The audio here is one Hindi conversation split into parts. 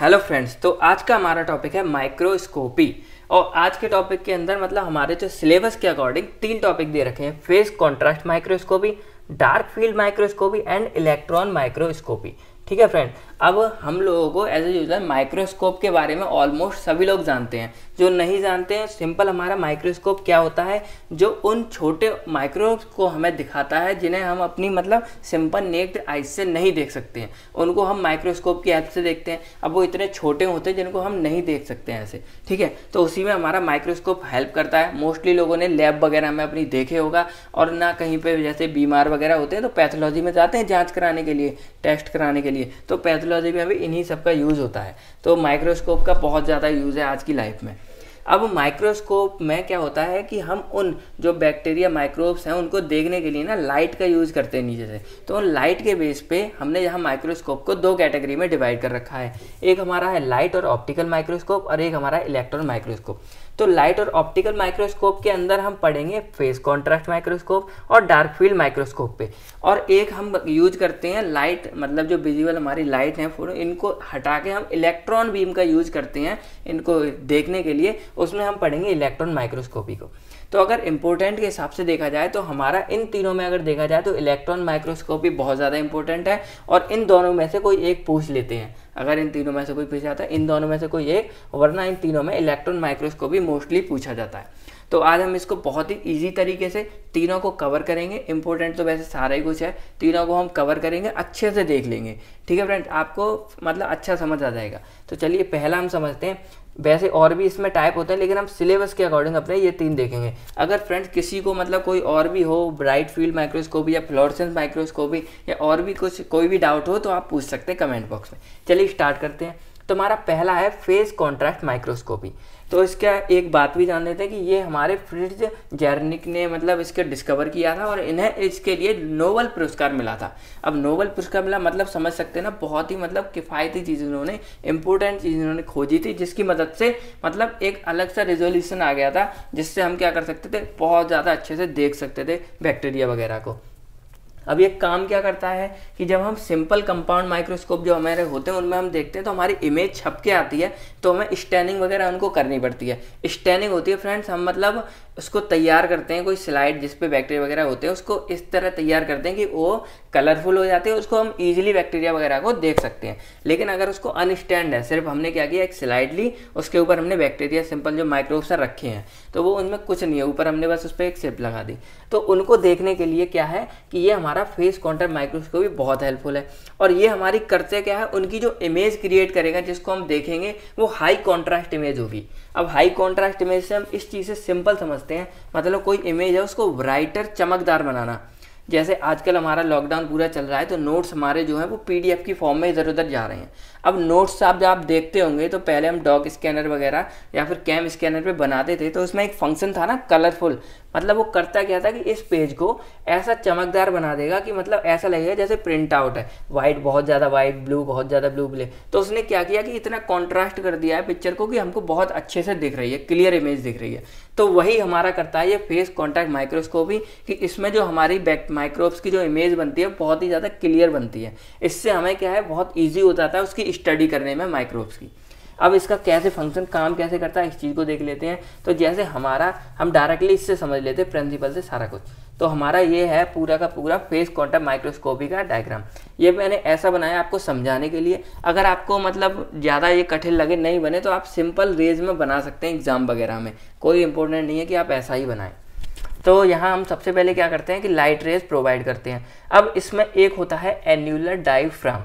हेलो फ्रेंड्स तो आज का हमारा टॉपिक है माइक्रोस्कोपी और आज के टॉपिक के अंदर मतलब हमारे जो सिलेबस के अकॉर्डिंग तीन टॉपिक दे रखे हैं phase contrast microscopy dark field microscopy and electron microscopy ठीक है फ्रेंड अब हम लोगों को एज ए यूजर माइक्रोस्कोप के बारे में ऑलमोस्ट सभी लोग जानते हैं जो नहीं जानते हैं सिंपल हमारा माइक्रोस्कोप क्या होता है जो उन छोटे माइक्रोब्स को हमें दिखाता है जिन्हें हम अपनी मतलब सिंपल नेक्ड आइज से नहीं देख सकते हैं उनको हम माइक्रोस्कोप की हेल्प से देखते हैं अब वो इतने छोटे होते हैं जिनको हम नहीं देख सकते हैं ऐसे ठीक है तो उसी में हमारा माइक्रोस्कोप हेल्प करता है मोस्टली लोगों ने लैब वगैरह में अपनी देखे होगा और ना कहीं पर जैसे बीमार वगैरह होते हैं तो पैथोलॉजी में जाते हैं जाँच कराने के लिए टेस्ट कराने के लिए तो पैथोलॉजी एस्ट्रोलॉजी में भी इन्हीं सब का यूज़ होता है तो माइक्रोस्कोप का बहुत ज़्यादा यूज़ है आज की लाइफ में अब माइक्रोस्कोप में क्या होता है कि हम उन जो बैक्टीरिया माइक्रोब्स हैं उनको देखने के लिए ना लाइट का यूज़ करते हैं नीचे से तो उन लाइट के बेस पे हमने यहाँ माइक्रोस्कोप को दो कैटेगरी में डिवाइड कर रखा है एक हमारा है लाइट और ऑप्टिकल माइक्रोस्कोप और एक हमारा इलेक्ट्रॉन माइक्रोस्कोप तो लाइट और ऑप्टिकल माइक्रोस्कोप के अंदर हम पढ़ेंगे फेस कॉन्ट्रास्ट माइक्रोस्कोप और डार्क फील्ड माइक्रोस्कोप पे और एक हम यूज करते हैं लाइट मतलब जो विजिबल हमारी लाइट है फोटो इनको हटा के हम इलेक्ट्रॉन बीम का यूज करते हैं इनको देखने के लिए उसमें हम पढ़ेंगे इलेक्ट्रॉन माइक्रोस्कोपी को तो अगर इम्पोर्टेंट के हिसाब से देखा जाए तो हमारा इन तीनों में अगर देखा जाए तो इलेक्ट्रॉन माइक्रोस्कोपी बहुत ज़्यादा इंपॉर्टेंट है और इन दोनों में से कोई एक पूछ लेते हैं अगर इन तीनों में से कोई पूछा जाता है इन दोनों में से कोई एक वरना इन तीनों में इलेक्ट्रॉन माइक्रोस्कोपी मोस्टली पूछा जाता है तो आज हम इसको बहुत ही ईजी तरीके से तीनों को कवर करेंगे इंपॉर्टेंट तो वैसे सारा ही कुछ है तीनों को हम कवर करेंगे अच्छे से देख लेंगे ठीक है फ्रेंड आपको मतलब अच्छा समझ आ जाएगा तो चलिए पहला हम समझते हैं वैसे और भी इसमें टाइप होते हैं लेकिन हम सिलेबस के अकॉर्डिंग अपने ये तीन देखेंगे अगर फ्रेंड्स किसी को मतलब कोई और भी हो ब्राइट फील्ड माइक्रोस्कोपी या फ्लोरसेंस माइक्रोस्कोपी या और भी कुछ कोई भी डाउट हो तो आप पूछ सकते हैं कमेंट बॉक्स में चलिए स्टार्ट करते हैं तो हमारा पहला है फेज कॉन्ट्रास्ट माइक्रोस्कोपी तो इसका एक बात भी जान लेते हैं कि ये हमारे फ्रिज जर्निक ने मतलब इसके डिस्कवर किया था और इन्हें इसके लिए नोबल पुरस्कार मिला था अब नोबल पुरस्कार मिला मतलब समझ सकते हैं ना बहुत ही मतलब किफ़ायती चीज़ इन्होंने इंपॉर्टेंट चीज़ इन्होंने खोजी थी जिसकी मदद से मतलब एक अलग सा रेजोल्यूशन आ गया था जिससे हम क्या कर सकते थे बहुत ज़्यादा अच्छे से देख सकते थे बैक्टीरिया वगैरह को अब ये काम क्या करता है कि जब हम सिंपल कंपाउंड माइक्रोस्कोप जो हमारे होते हैं उनमें हम देखते हैं तो हमारी इमेज छप के आती है तो हमें स्टैनिंग वगैरह उनको करनी पड़ती है स्टैनिंग होती है फ्रेंड्स हम मतलब उसको तैयार करते हैं कोई स्लाइड जिसपे बैक्टीरिया वगैरह होते हैं उसको इस तरह तैयार करते हैं कि वो कलरफुल हो जाते हैं उसको हम ईजिली बैक्टीरिया वगैरह को देख सकते हैं लेकिन अगर उसको अनस्टैंड है सिर्फ हमने क्या किया एक स्लाइड ली उसके ऊपर हमने बैक्टीरिया सिंपल जो माइक्रोब्स रखे हैं तो वो उनमें कुछ नहीं है ऊपर हमने बस उस पर एक सिप लगा दी तो उनको देखने के लिए क्या है कि ये हमारा हमारा फेस कॉन्टर माइक्रोस्कोप भी बहुत हेल्पफुल है और ये हमारी करते क्या है उनकी जो इमेज क्रिएट करेगा जिसको हम देखेंगे वो हाई कॉन्ट्रास्ट इमेज होगी अब हाई कॉन्ट्रास्ट इमेज से हम इस चीज़ से सिंपल समझते हैं मतलब कोई इमेज है उसको ब्राइटर चमकदार बनाना जैसे आजकल हमारा लॉकडाउन पूरा चल रहा है तो नोट्स हमारे जो है वो पीडीएफ की फॉर्म में इधर उधर जा रहे हैं अब नोट्स आप जब आप देखते होंगे तो पहले हम डॉग स्कैनर वगैरह या फिर कैम स्कैनर पे बनाते थे तो उसमें एक फंक्शन था ना कलरफुल मतलब वो करता क्या था कि इस पेज को ऐसा चमकदार बना देगा कि मतलब ऐसा लगेगा जैसे प्रिंट आउट है वाइट बहुत ज़्यादा वाइट ब्लू बहुत ज़्यादा ब्लू ब्ले तो उसने क्या किया कि इतना कॉन्ट्रास्ट कर दिया है पिक्चर को कि हमको बहुत अच्छे से दिख रही है क्लियर इमेज दिख रही है तो वही हमारा करता है ये फेस कॉन्टैक्ट माइक्रोस्कोपी कि इसमें जो हमारी बैक माइक्रोब्स की जो इमेज बनती है बहुत ही ज़्यादा क्लियर बनती है इससे हमें क्या है बहुत ईजी हो जाता है उसकी स्टडी करने में माइक्रोब्स की अब इसका कैसे फंक्शन काम कैसे करता है इस चीज़ को देख लेते हैं तो जैसे हमारा हम डायरेक्टली इससे समझ लेते हैं प्रिंसिपल से सारा कुछ तो हमारा ये है पूरा का पूरा फेस क्वांटम माइक्रोस्कोपी का डायग्राम ये मैंने ऐसा बनाया आपको समझाने के लिए अगर आपको मतलब ज़्यादा ये कठिन लगे नहीं बने तो आप सिंपल रेज में बना सकते हैं एग्जाम वगैरह में कोई इंपॉर्टेंट नहीं है कि आप ऐसा ही बनाएं तो यहाँ हम सबसे पहले क्या करते हैं कि लाइट रेज प्रोवाइड करते हैं अब इसमें एक होता है एन्यूलर डाइफ्राम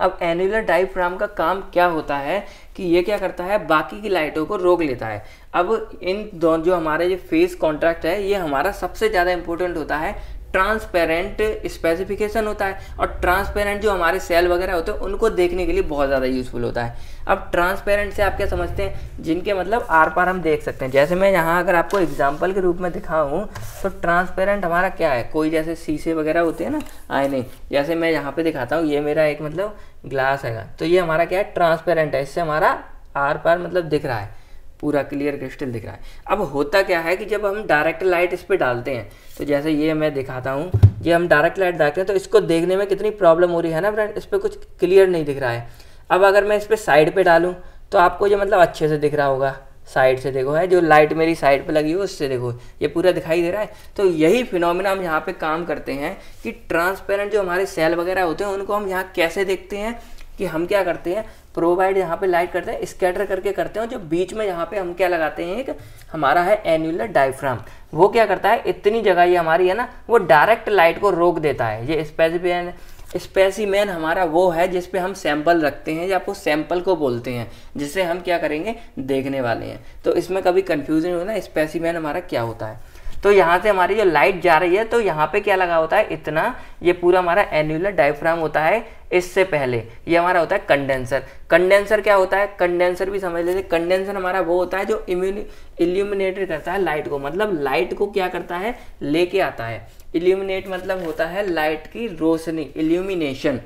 अब एनुलर डाइफ्राम का काम क्या होता है कि ये क्या करता है बाकी की लाइटों को रोक लेता है अब इन दोनों जो हमारे ये फेस कॉन्ट्रैक्ट है ये हमारा सबसे ज़्यादा इंपॉर्टेंट होता है ट्रांसपेरेंट स्पेसिफिकेशन होता है और ट्रांसपेरेंट जो हमारे सेल वगैरह होते हैं उनको देखने के लिए बहुत ज़्यादा यूजफुल होता है अब ट्रांसपेरेंट से आप क्या समझते हैं जिनके मतलब आर पार हम देख सकते हैं जैसे मैं यहाँ अगर आपको एग्जाम्पल के रूप में दिखाऊँ तो ट्रांसपेरेंट हमारा क्या है कोई जैसे शीशे वगैरह होते हैं ना आए नहीं जैसे मैं यहाँ पर दिखाता हूँ ये मेरा एक मतलब ग्लास है तो ये हमारा क्या है ट्रांसपेरेंट है इससे हमारा आर पार मतलब दिख रहा है पूरा क्लियर क्रिस्टल दिख रहा है अब होता क्या है कि जब हम डायरेक्ट लाइट इस पर डालते हैं तो जैसे ये मैं दिखाता हूँ ये हम डायरेक्ट लाइट डालते हैं तो इसको देखने में कितनी प्रॉब्लम हो रही है ना फ्रेंड इस पर कुछ क्लियर नहीं दिख रहा है अब अगर मैं इस पर साइड पर डालूँ तो आपको ये मतलब अच्छे से दिख रहा होगा साइड से देखो है जो लाइट मेरी साइड पर लगी हो उससे देखो ये पूरा दिखाई दे रहा है तो यही फिनोमिना हम यहाँ पे काम करते हैं कि ट्रांसपेरेंट जो हमारे सेल वगैरह होते हैं उनको हम यहाँ कैसे देखते हैं कि हम क्या करते हैं प्रोवाइड यहाँ पे लाइट करते हैं स्केटर करके करते हैं जो बीच में यहाँ पे हम क्या लगाते हैं एक हमारा है एन्यूलर डायफ्राम वो क्या करता है इतनी जगह ये हमारी है ना वो डायरेक्ट लाइट को रोक देता है ये स्पेसिफिक स्पेसीमैन हमारा वो है जिस पे हम सैंपल रखते हैं या आपको सैंपल को बोलते हैं जिसे हम क्या करेंगे देखने वाले हैं तो इसमें कभी कन्फ्यूजन होना स्पेसीमैन हमारा क्या होता है तो यहाँ से हमारी जो लाइट जा रही है तो यहाँ पे क्या लगा होता है इतना ये पूरा हमारा एन्यूलर डायफ्राम होता है इससे पहले ये हमारा होता है कंडेंसर कंडेंसर क्या होता है कंडेंसर भी समझ लेते कंडेंसर हमारा वो होता है जो इम्यून इल्यूमिनेटेड करता है लाइट को मतलब लाइट को क्या करता है लेके आता है इल्यूमिनेट मतलब होता है लाइट की रोशनी इल्यूमिनेशन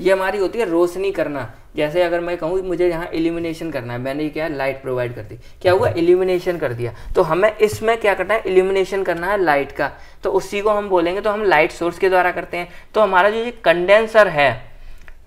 ये हमारी होती है रोशनी करना जैसे अगर मैं कहूँ मुझे यहाँ इल्यूमिनेशन करना है मैंने क्या लाइट प्रोवाइड कर दी क्या हुआ इल्यूमिनेशन कर दिया तो हमें इसमें क्या करना है इल्यूमिनेशन करना है लाइट का तो उसी को हम बोलेंगे तो हम लाइट सोर्स के द्वारा करते हैं तो हमारा जो ये कंडेंसर है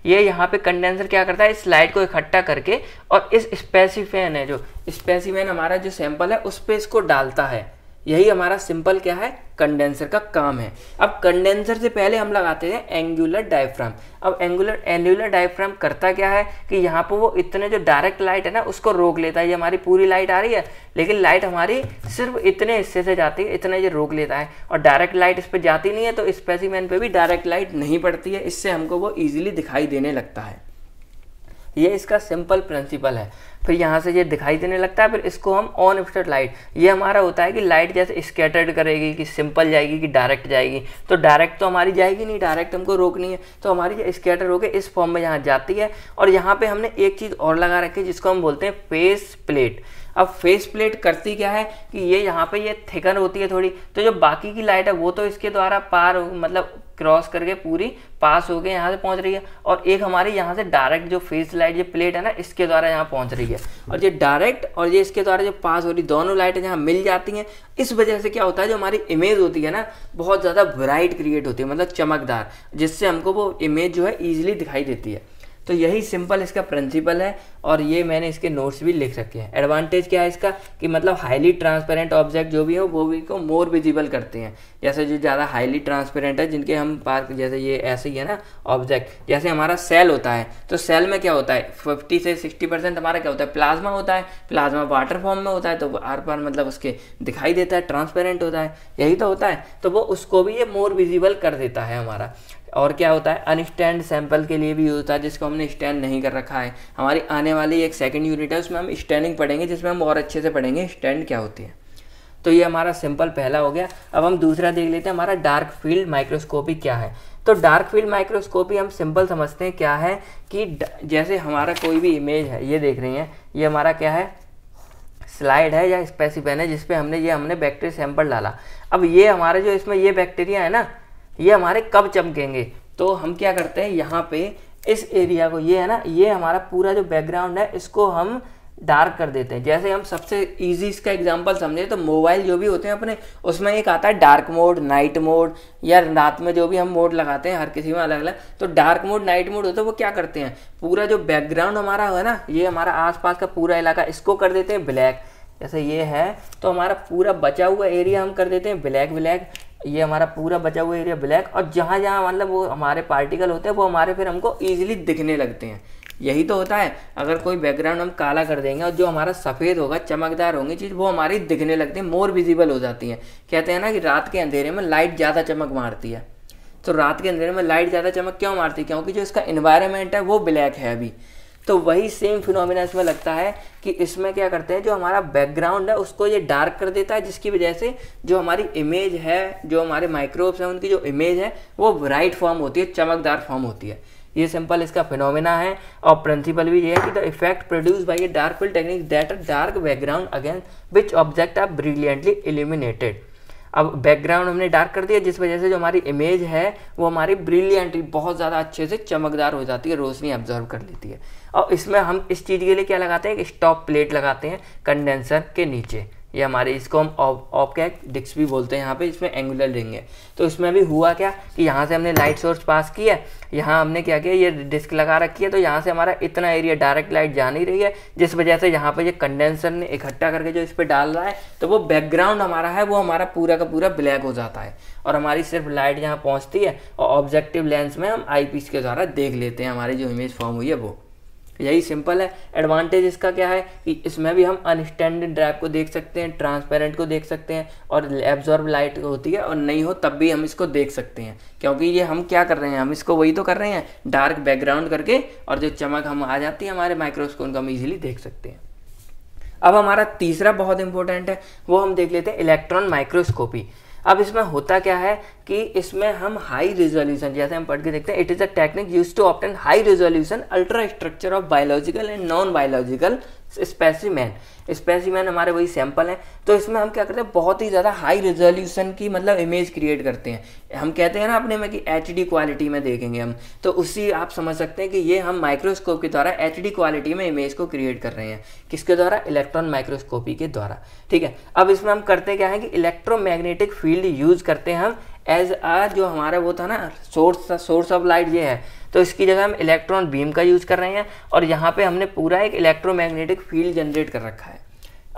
ये यहाँ पे कंडेंसर क्या करता है इस लाइट को इकट्ठा करके और इस स्पेसिफेन है जो स्पेसिफेन हमारा जो सैंपल है उस पर इसको डालता है यही हमारा सिंपल क्या है कंडेंसर का काम है अब कंडेंसर से पहले हम लगाते हैं एंगुलर डायफ्राम अब एंगुलर एंगुलर डायफ्राम करता क्या है कि यहाँ पर वो इतने जो डायरेक्ट लाइट है ना उसको रोक लेता है ये हमारी पूरी लाइट आ रही है लेकिन लाइट हमारी सिर्फ इतने हिस्से से जाती है इतने ये रोक लेता है और डायरेक्ट लाइट इस पर जाती नहीं है तो स्पेसिमैन पर भी डायरेक्ट लाइट नहीं पड़ती है इससे हमको वो ईजिली दिखाई देने लगता है ये इसका सिंपल प्रिंसिपल है फिर यहाँ से ये दिखाई देने लगता है फिर इसको हम ऑन इफ्टेड लाइट ये हमारा होता है कि लाइट जैसे स्केटर्ड करेगी कि सिंपल जाएगी कि डायरेक्ट जाएगी तो डायरेक्ट तो हमारी जाएगी नहीं डायरेक्ट हमको रोकनी है तो हमारी स्केटर होकर इस फॉर्म में यहाँ जाती है और यहाँ पर हमने एक चीज़ और लगा रखी है जिसको हम बोलते हैं फेस प्लेट अब फेस प्लेट करती क्या है कि ये यहाँ पे ये थिकन होती है थोड़ी तो जो बाकी की लाइट है वो तो इसके द्वारा पार मतलब क्रॉस करके पूरी पास गए यहाँ से पहुँच रही है और एक हमारे यहाँ से डायरेक्ट जो फेस लाइट जो प्लेट है ना इसके द्वारा यहाँ पहुँच रही है और ये डायरेक्ट और ये इसके द्वारा जो पास हो रही दोनों लाइटें जहाँ मिल जाती हैं इस वजह से क्या होता है जो हमारी इमेज होती है ना बहुत ज़्यादा ब्राइट क्रिएट होती है मतलब चमकदार जिससे हमको वो इमेज जो है ईजिली दिखाई देती है तो यही सिंपल इसका प्रिंसिपल है और ये मैंने इसके नोट्स भी लिख रखे हैं एडवांटेज क्या है इसका कि मतलब हाईली ट्रांसपेरेंट ऑब्जेक्ट जो भी हो वो भी को मोर विजिबल करते हैं जैसे जो ज़्यादा हाईली ट्रांसपेरेंट है जिनके हम पार्क जैसे ये ऐसे ही है ना ऑब्जेक्ट जैसे हमारा सेल होता है तो सेल में क्या होता है फिफ्टी से सिक्सटी परसेंट हमारा क्या होता है प्लाज्मा होता है प्लाज्मा वाटर फॉर्म में होता है तो आर पार मतलब उसके दिखाई देता है ट्रांसपेरेंट होता है यही तो होता है तो वो उसको भी ये मोर विजिबल कर देता है हमारा और क्या होता है अनस्टैंड सैंपल के लिए भी यूज होता है जिसको हमने स्टैंड नहीं कर रखा है हमारी आने वाली एक सेकेंड यूनिट है उसमें हम स्टैंडिंग पढ़ेंगे जिसमें हम और अच्छे से पढ़ेंगे स्टैंड क्या होती है तो ये हमारा सिंपल पहला हो गया अब हम दूसरा देख लेते हैं हमारा डार्क फील्ड माइक्रोस्कोपी क्या है तो डार्क फील्ड माइक्रोस्कोपी हम सिंपल समझते हैं क्या है कि जैसे हमारा कोई भी इमेज है ये देख रही हैं ये हमारा क्या है स्लाइड है या स्पेसिफेन है जिसपे हमने ये हमने बैक्टीरिया सैंपल डाला अब ये हमारा जो इसमें ये बैक्टीरिया है ना ये हमारे कब चमकेंगे तो हम क्या करते हैं यहाँ पे इस एरिया को ये है ना ये हमारा पूरा जो बैकग्राउंड है इसको हम डार्क कर देते हैं जैसे हम सबसे इजी इसका एग्जांपल समझें तो मोबाइल जो भी होते हैं अपने उसमें एक आता है डार्क मोड नाइट मोड या रात में जो भी हम मोड लगाते हैं हर किसी में अलग अलग तो डार्क मोड नाइट मोड होता है वो क्या करते हैं पूरा जो बैकग्राउंड हमारा है ना ये हमारा आसपास का पूरा इलाका इसको कर देते हैं ब्लैक जैसे ये है तो हमारा पूरा बचा हुआ एरिया हम कर देते हैं ब्लैक ब्लैक ये हमारा पूरा बचा हुआ एरिया ब्लैक और जहाँ जहाँ मतलब वो हमारे पार्टिकल होते हैं वो हमारे फिर हमको ईजिली दिखने लगते हैं यही तो होता है अगर कोई बैकग्राउंड हम काला कर देंगे और जो हमारा सफ़ेद होगा चमकदार होंगी चीज़ वो हमारी दिखने लगती है मोर विजिबल हो जाती है कहते हैं ना कि रात के अंधेरे में लाइट ज़्यादा चमक मारती है तो रात के अंधेरे में लाइट ज़्यादा चमक क्यों मारती है क्योंकि जो इसका इन्वायरमेंट है वो ब्लैक है अभी तो वही सेम फिनोमिना इसमें लगता है कि इसमें क्या करते हैं जो हमारा बैकग्राउंड है उसको ये डार्क कर देता है जिसकी वजह से जो हमारी इमेज है जो हमारे माइक्रोब्स हैं उनकी जो इमेज है वो ब्राइट फॉर्म होती है चमकदार फॉर्म होती है ये सिंपल इसका फिनोमिना है और प्रिंसिपल भी ये है कि the effect produced by a dark field technique that a dark background against which object are brilliantly eliminated अब बैकग्राउंड हमने डार्क कर दिया जिस वजह से जो हमारी इमेज है वो हमारी ब्रिलियंटली बहुत ज़्यादा अच्छे से चमकदार हो जाती है रोशनी ऑब्जर्व कर लेती है और इसमें हम इस चीज़ के लिए क्या लगाते हैं एक स्टॉप प्लेट लगाते हैं कंडेंसर के नीचे ये हमारे इसको हम ऑपकैक डिस्क भी बोलते हैं यहाँ पे इसमें एंगुलर रिंग है तो इसमें भी हुआ क्या कि यहाँ से हमने लाइट सोर्स पास किया यहाँ हमने क्या किया ये डिस्क लगा रखी है तो यहाँ से हमारा इतना एरिया डायरेक्ट लाइट जा नहीं रही है जिस वजह से यहाँ पर ये कंडेंसर ने इकट्ठा करके जो इस पर डाल रहा है तो वो बैकग्राउंड हमारा है वो हमारा पूरा का पूरा ब्लैक हो जाता है और हमारी सिर्फ लाइट यहाँ पहुँचती है और ऑब्जेक्टिव लेंस में हम आई के द्वारा देख लेते हैं हमारी जो इमेज फॉर्म हुई है वो यही सिंपल है एडवांटेज इसका क्या है कि इसमें भी हम अनस्टैंडर्ड ड्रैप को देख सकते हैं ट्रांसपेरेंट को देख सकते हैं और एब्जॉर्ब लाइट होती है और नहीं हो तब भी हम इसको देख सकते हैं क्योंकि ये हम क्या कर रहे हैं हम इसको वही तो कर रहे हैं डार्क बैकग्राउंड करके और जो चमक हम आ जाती है हमारे माइक्रोस्कोप को हम ईजिली देख सकते हैं अब हमारा तीसरा बहुत इंपॉर्टेंट है वो हम देख लेते हैं इलेक्ट्रॉन माइक्रोस्कोपी अब इसमें होता क्या है कि इसमें हम हाई रिजोल्यूशन जैसे हम पढ़ के देखते हैं it is a technique use to obtain high resolution ultrastructure of biological and non biological specimen specimen हमारे वही सैंपल हैं तो इसमें हम क्या करते हैं बहुत ही ज़्यादा हाई रेजोल्यूशन की मतलब इमेज क्रिएट करते हैं हम कहते हैं ना अपने में कि एच क्वालिटी में देखेंगे हम तो उसी आप समझ सकते हैं कि ये हम माइक्रोस्कोप के द्वारा एच क्वालिटी में इमेज को क्रिएट कर रहे हैं किसके द्वारा इलेक्ट्रॉन माइक्रोस्कोपी के द्वारा ठीक है अब इसमें हम करते क्या है कि इलेक्ट्रोमैग्नेटिक फील्ड यूज करते हैं हम एज आ जो हमारा वो था ना सोर्स सोर्स ऑफ लाइट ये है तो इसकी जगह हम इलेक्ट्रॉन बीम का यूज़ कर रहे हैं और यहाँ पे हमने पूरा एक इलेक्ट्रोमैग्नेटिक फील्ड जनरेट कर रखा है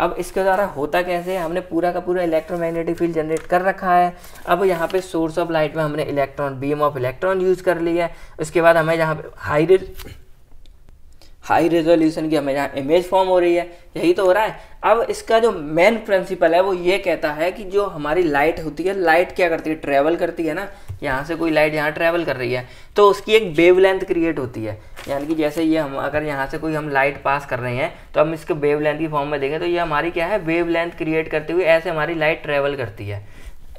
अब इसके द्वारा होता कैसे है हमने पूरा का पूरा इलेक्ट्रोमैग्नेटिक फील्ड जनरेट कर रखा है अब यहाँ पे सोर्स ऑफ लाइट में हमने electron beam of electron use कर लिया है उसके बाद हमें यहाँ पे हाई हाई रेजोल्यूशन की हमें यहाँ इमेज फॉर्म हो रही है यही तो हो रहा है अब इसका जो मेन प्रिंसिपल है वो ये कहता है कि जो हमारी लाइट होती है लाइट क्या करती है ट्रैवल करती है ना यहाँ से कोई लाइट यहाँ ट्रेवल कर रही है तो उसकी एक वेव लेंथ क्रिएट होती है यानी कि जैसे ये हम अगर यहाँ से कोई हम लाइट पास कर रहे हैं तो हम इसके वेव लेंथ की फॉर्म में देखें तो ये हमारी क्या है वेव लेंथ क्रिएट करते हुए ऐसे हमारी लाइट ट्रैवल करती है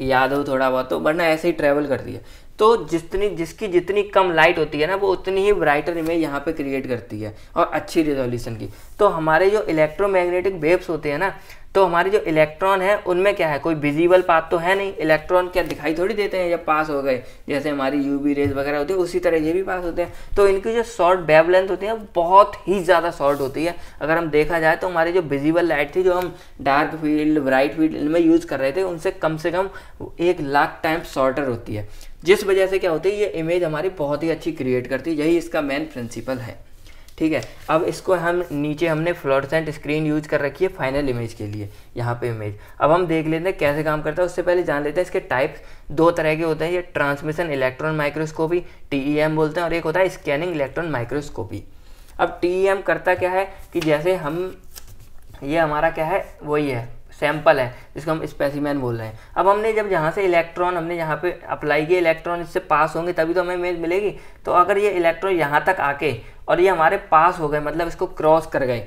याद हो थोड़ा बहुत तो वरना ऐसे ही ट्रैवल करती है तो जितनी जिसकी जितनी कम लाइट होती है ना वो उतनी ही ब्राइटर इमेज यहाँ पे क्रिएट करती है और अच्छी रिजोल्यूशन की तो हमारे जो इलेक्ट्रोमैग्नेटिक वेव्स होते हैं ना तो हमारे जो इलेक्ट्रॉन है उनमें क्या है कोई विजिबल पाथ तो है नहीं इलेक्ट्रॉन क्या दिखाई थोड़ी देते हैं जब पास हो गए जैसे हमारी यू बी रेज वगैरह होती है उसी तरह ये भी पास होते हैं तो इनकी जो शॉर्ट बैब लेंथ होती है वो बहुत ही ज़्यादा शॉर्ट होती है अगर हम देखा जाए तो हमारी जो विजिबल लाइट थी जो हम डार्क फील्ड ब्राइट फील्ड इनमें यूज़ कर रहे थे उनसे कम से कम एक लाख टाइम शॉर्टर होती है जिस वजह से क्या होती है ये इमेज हमारी बहुत ही अच्छी क्रिएट करती है यही इसका मेन प्रिंसिपल है ठीक है अब इसको हम नीचे हमने फ्लोरसेंट स्क्रीन यूज कर रखी है फाइनल इमेज के लिए यहाँ पे इमेज अब हम देख लेते हैं कैसे काम करता है उससे पहले जान लेते हैं इसके टाइप्स दो तरह के होते हैं ये ट्रांसमिशन इलेक्ट्रॉन माइक्रोस्कोपी टी बोलते हैं और एक होता है स्कैनिंग इलेक्ट्रॉन माइक्रोस्कोपी अब टी e करता क्या है कि जैसे हम ये हमारा क्या है वही है सैंपल है जिसको हम स्पेसिमैन बोल रहे हैं अब हमने जब यहाँ से इलेक्ट्रॉन हमने यहाँ पे अप्लाई किए इलेक्ट्रॉन इससे पास होंगे तभी तो हमें इमेज मिलेगी तो अगर ये इलेक्ट्रॉन यहाँ तक आके और ये हमारे पास हो गए मतलब इसको क्रॉस कर गए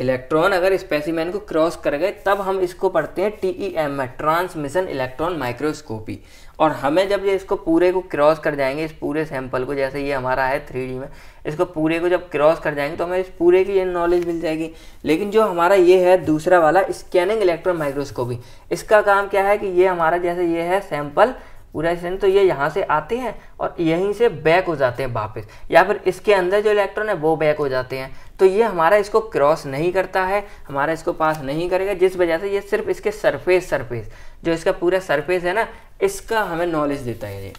इलेक्ट्रॉन अगर स्पेसिमैन को क्रॉस कर गए तब हम इसको पढ़ते हैं टी ई एम में ट्रांसमिशन इलेक्ट्रॉन माइक्रोस्कोपी और हमें जब ये इसको पूरे को क्रॉस कर जाएंगे इस पूरे सैंपल को जैसे ये हमारा है थ्री डी में इसको पूरे को जब क्रॉस कर जाएंगे तो हमें इस पूरे की ये नॉलेज मिल जाएगी लेकिन जो हमारा ये है दूसरा वाला स्कैनिंग इलेक्ट्रॉन माइक्रोस्कोपी इसका काम क्या है कि ये हमारा जैसे ये है सैंपल पूरा स्टैंड तो ये यहाँ से आते हैं और यहीं से बैक हो जाते हैं वापस या फिर इसके अंदर जो इलेक्ट्रॉन है वो बैक हो जाते हैं तो ये हमारा इसको क्रॉस नहीं करता है हमारा इसको पास नहीं करेगा जिस वजह से ये सिर्फ इसके सरफेस सरफेस जो इसका पूरा सरफेस है ना इसका हमें नॉलेज देता है ये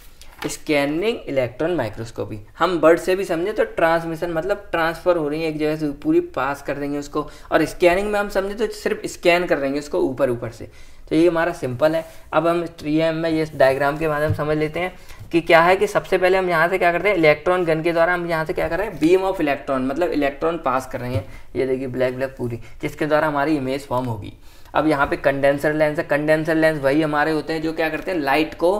स्कैनिंग इलेक्ट्रॉन माइक्रोस्कोपी हम बर्ड से भी समझे तो ट्रांसमिशन मतलब ट्रांसफर हो रही है एक जगह से पूरी पास कर देंगे उसको और स्कैनिंग में हम समझे तो सिर्फ स्कैन कर देंगे उसको ऊपर ऊपर से तो ये हमारा सिंपल है अब हम थ्री एम में ये डायग्राम के माध्यम समझ लेते हैं कि क्या है कि सबसे पहले हम यहाँ से क्या करते हैं इलेक्ट्रॉन गन के द्वारा हम यहाँ से क्या कर रहे हैं बीम ऑफ इलेक्ट्रॉन मतलब इलेक्ट्रॉन पास कर रहे हैं ये देखिए ब्लैक ब्लैक पूरी जिसके द्वारा हमारी इमेज फॉर्म होगी अब यहाँ पे कंडेंसर लेंस है कंडेंसर लेंस वही हमारे होते हैं जो क्या करते हैं लाइट को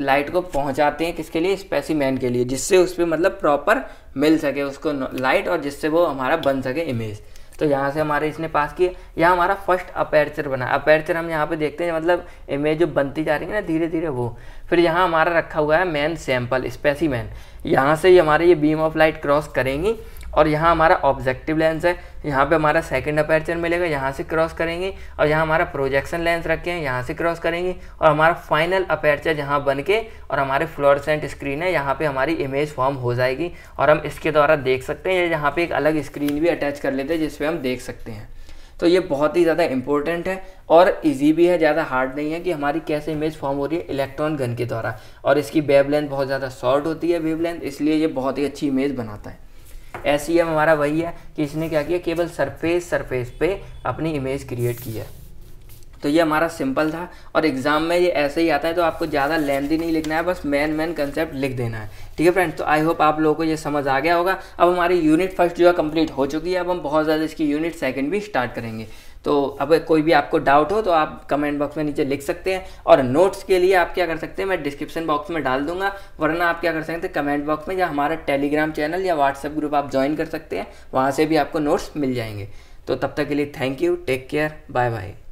लाइट को पहुँचाते हैं किसके लिए मैन के लिए जिससे उस पर मतलब प्रॉपर मिल सके उसको लाइट और जिससे वो हमारा बन सके इमेज तो यहाँ से हमारे इसने पास किए यहाँ हमारा फर्स्ट अपेरचर बना अपेरचर हम यहाँ पे देखते हैं मतलब इमेज जो बनती जा रही है ना धीरे धीरे वो फिर यहाँ हमारा रखा हुआ है मैन स्पेसी स्पेसीमैन यहाँ से ही हमारे ये बीम ऑफ लाइट क्रॉस करेंगी और यहाँ हमारा ऑब्जेक्टिव लेंस है यहाँ पे हमारा सेकंड अपर्चर मिलेगा यहाँ से क्रॉस करेंगे और यहाँ हमारा प्रोजेक्शन लेंस रखे हैं यहाँ से क्रॉस करेंगे और हमारा फाइनल अपर्चर यहाँ बन के और हमारे फ्लोरसेंट स्क्रीन है यहाँ पे हमारी इमेज फॉर्म हो जाएगी और हम इसके द्वारा देख सकते हैं या यहाँ पर एक अलग स्क्रीन भी अटैच कर लेते हैं जिसपे हम देख सकते हैं तो ये बहुत ही ज़्यादा इंपॉर्टेंट है और इजी भी है ज़्यादा हार्ड नहीं है कि हमारी कैसे इमेज फॉर्म हो रही है इलेक्ट्रॉन गन के द्वारा और इसकी वेव लेंथ बहुत ज़्यादा शॉर्ट होती है वेव लेंथ इसलिए ये बहुत ही अच्छी इमेज बनाता है एस हमारा वही है कि इसने क्या किया केवल सरफेस सरफेस पे अपनी इमेज क्रिएट की है तो ये हमारा सिंपल था और एग्जाम में ये ऐसे ही आता है तो आपको ज़्यादा लेंदी नहीं लिखना है बस मेन मेन कंसेप्ट लिख देना है ठीक है फ्रेंड्स तो आई होप आप लोगों को ये समझ आ गया होगा अब हमारी यूनिट फर्स्ट जो है कंप्लीट हो चुकी है अब हम बहुत ज़्यादा इसकी यूनिट सेकंड भी स्टार्ट करेंगे तो अगर कोई भी आपको डाउट हो तो आप कमेंट बॉक्स में नीचे लिख सकते हैं और नोट्स के लिए आप क्या कर सकते हैं मैं डिस्क्रिप्शन बॉक्स में डाल दूंगा वरना आप क्या कर सकते हैं कमेंट तो बॉक्स में या हमारा टेलीग्राम चैनल या व्हाट्सएप ग्रुप आप ज्वाइन कर सकते हैं वहाँ से भी आपको नोट्स मिल जाएंगे तो तब तक के लिए thank you take care bye bye